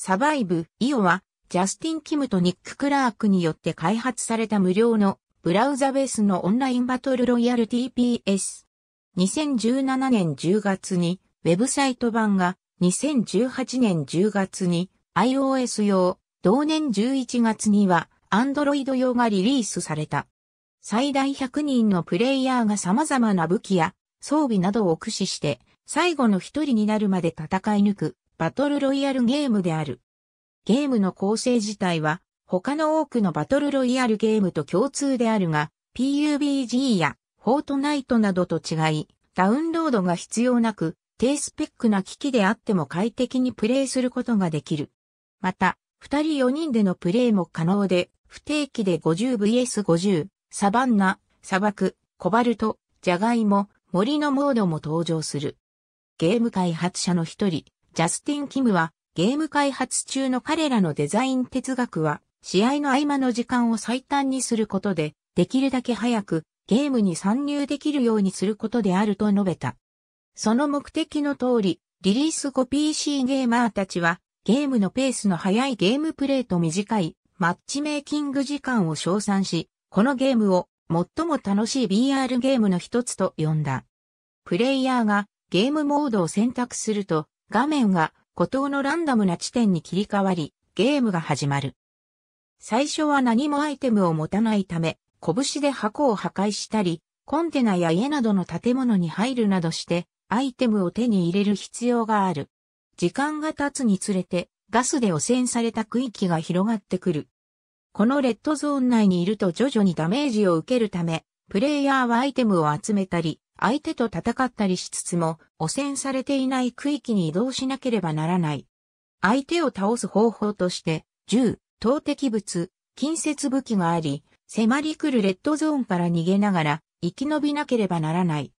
サバイブ、イオは、ジャスティン・キムとニック・クラークによって開発された無料のブラウザベースのオンラインバトルロイヤル TPS。2017年10月にウェブサイト版が2018年10月に iOS 用、同年11月には Android 用がリリースされた。最大100人のプレイヤーが様々な武器や装備などを駆使して最後の一人になるまで戦い抜くバトルロイヤルゲームである。ゲームの構成自体は、他の多くのバトルロイヤルゲームと共通であるが、PUBG やフォートナイトなどと違い、ダウンロードが必要なく、低スペックな機器であっても快適にプレイすることができる。また、二人四人でのプレイも可能で、不定期で 50vs50、サバンナ、砂漠、コバルト、ジャガイモ、森のモードも登場する。ゲーム開発者の一人、ジャスティン・キムは、ゲーム開発中の彼らのデザイン哲学は、試合の合間の時間を最短にすることで、できるだけ早くゲームに参入できるようにすることであると述べた。その目的の通り、リリース後 PC ゲーマーたちは、ゲームのペースの速いゲームプレイと短いマッチメイキング時間を称賛し、このゲームを最も楽しい BR ゲームの一つと呼んだ。プレイヤーがゲームモードを選択すると、画面が孤島のランダムな地点に切り替わり、ゲームが始まる。最初は何もアイテムを持たないため、拳で箱を破壊したり、コンテナや家などの建物に入るなどして、アイテムを手に入れる必要がある。時間が経つにつれて、ガスで汚染された区域が広がってくる。このレッドゾーン内にいると徐々にダメージを受けるため、プレイヤーはアイテムを集めたり、相手と戦ったりしつつも、汚染されていない区域に移動しなければならない。相手を倒す方法として、銃、投擲物、近接武器があり、迫り来るレッドゾーンから逃げながら、生き延びなければならない。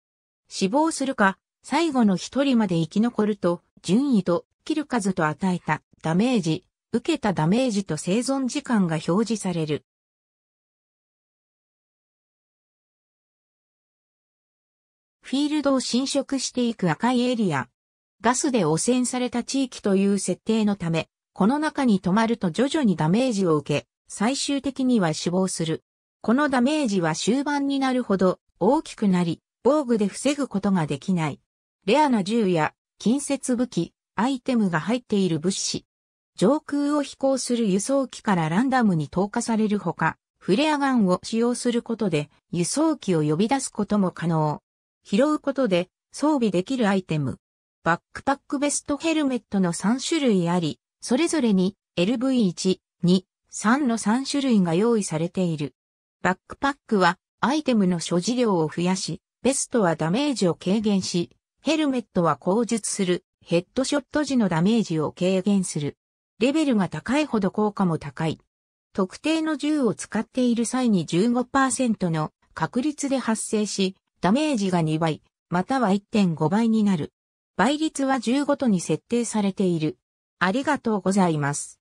死亡するか、最後の一人まで生き残ると、順位と、切る数と与えたダメージ、受けたダメージと生存時間が表示される。フィールドを侵食していく赤いエリア。ガスで汚染された地域という設定のため、この中に止まると徐々にダメージを受け、最終的には死亡する。このダメージは終盤になるほど大きくなり、防具で防ぐことができない。レアな銃や近接武器、アイテムが入っている物資。上空を飛行する輸送機からランダムに投下されるほか、フレアガンを使用することで輸送機を呼び出すことも可能。拾うことで装備できるアイテム。バックパックベストヘルメットの3種類あり、それぞれに LV1、2、3の3種類が用意されている。バックパックはアイテムの所持量を増やし、ベストはダメージを軽減し、ヘルメットは口述するヘッドショット時のダメージを軽減する。レベルが高いほど効果も高い。特定の銃を使っている際に15%の確率で発生し、ダメージが2倍、または1.5倍になる。倍率は15とに設定されている。ありがとうございます。